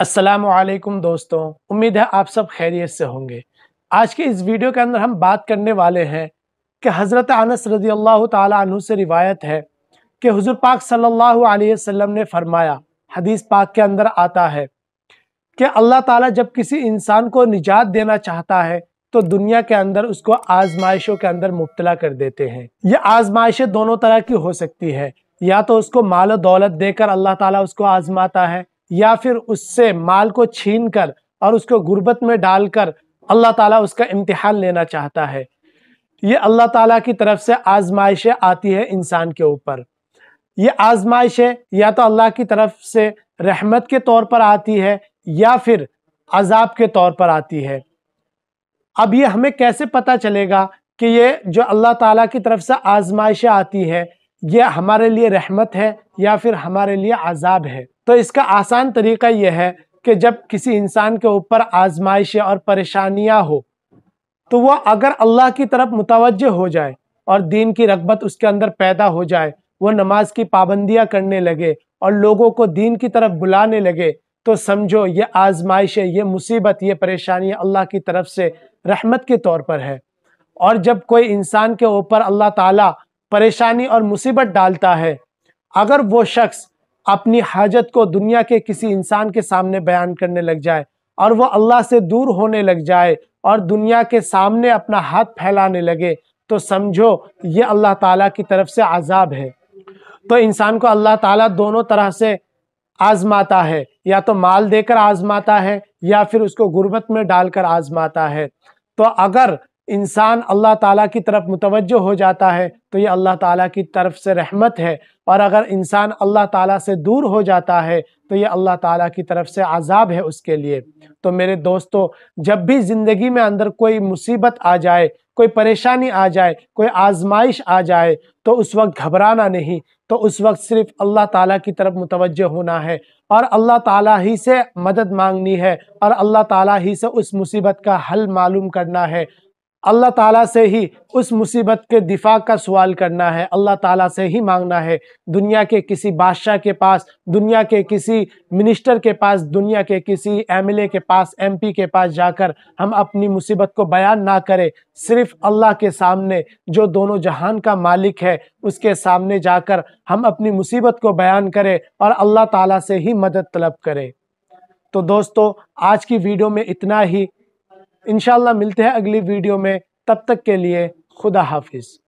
असलकुम दोस्तों उम्मीद है आप सब खैरियत से होंगे आज के इस वीडियो के अंदर हम बात करने वाले हैं कि हज़रत अनस रजी अल्लाह तु से रिवायत है कि हुजूर पाक सल्लल्लाहु अलैहि वसल्लम ने फरमाया हदीस पाक के अंदर आता है कि अल्लाह ताला जब किसी इंसान को निजात देना चाहता है तो दुनिया के अंदर उसको आजमाइशों के अंदर मुबतला कर देते हैं ये आजमाइशें दोनों तरह की हो सकती है या तो उसको माल दौलत देकर अल्लाह ताला उसको आजमाता है या फिर उससे माल को छीन कर और उसको गुर्बत में डालकर अल्लाह ताला उसका इम्तिहान लेना चाहता है ये अल्लाह ताला की तरफ से आजमाइशें आती है इंसान के ऊपर ये आजमाइशें या तो अल्लाह की तरफ से रहमत के तौर पर आती है या फिर अजाब के तौर पर आती है अब ये हमें कैसे पता चलेगा कि ये जो अल्लाह ताला की तरफ से आजमाइशें आती है ये हमारे लिए रहमत है या फिर हमारे लिए अजाब है तो इसका आसान तरीका यह है कि जब किसी इंसान के ऊपर आजमाइशें और परेशानियां हो तो वह अगर अल्लाह की तरफ मुतवज हो जाए और दीन की रगबत उसके अंदर पैदा हो जाए वह नमाज की पाबंदियां करने लगे और लोगों को दीन की तरफ बुलाने लगे तो समझो ये आजमाइश है ये मुसीबत ये परेशानी अल्लाह की तरफ से रहमत के तौर पर है और जब कोई इंसान के ऊपर अल्लाह ताला परेशानी और मुसीबत डालता है अगर वो शख्स अपनी हाजत को दुनिया के किसी इंसान के सामने बयान करने लग जाए और वह अल्लाह से दूर होने लग जाए और दुनिया के सामने अपना हाथ फैलाने लगे तो समझो ये अल्लाह ताला की तरफ से आज़ाब है तो इंसान को अल्लाह ताला दोनों तरह से आजमाता है या तो माल देकर आजमाता है या फिर उसको गुर्बत में डालकर आजमाता है तो अगर इंसान अल्लाह ताला की तरफ मुतवजो हो जाता है तो ये अल्लाह ताला की तरफ से रहमत है और अगर इंसान अल्लाह ताला से दूर हो जाता है तो ये अल्लाह ताला की तरफ से आज़ाब है उसके लिए तो मेरे दोस्तों जब भी ज़िंदगी में अंदर कोई मुसीबत आ जाए कोई परेशानी आ जाए कोई आजमाइश आ जाए तो उस वक्त घबराना नहीं तो उस वक्त सिर्फ अल्लाह ताला की तरफ मुतवजह होना है और अल्लाह ताला ही से मदद मांगनी है और अल्लाह ताला ही से उस मुसीबत का हल मालूम करना है अल्लाह ताला से ही उस मुसीबत के दिफा का सवाल करना है अल्लाह ताला से ही मांगना है दुनिया के किसी बादशाह के पास दुनिया के किसी मिनिस्टर के पास दुनिया के किसी एमएलए के पास एमपी के पास जाकर हम अपनी मुसीबत को बयान ना करें सिर्फ अल्लाह के सामने जो दोनों जहान का मालिक है उसके सामने जाकर हम अपनी मुसीबत को बयान करें और अल्लाह ताली से ही मदद तलब करें तो दोस्तों आज की वीडियो में इतना ही इनशाला मिलते हैं अगली वीडियो में तब तक के लिए खुदा हाफिज़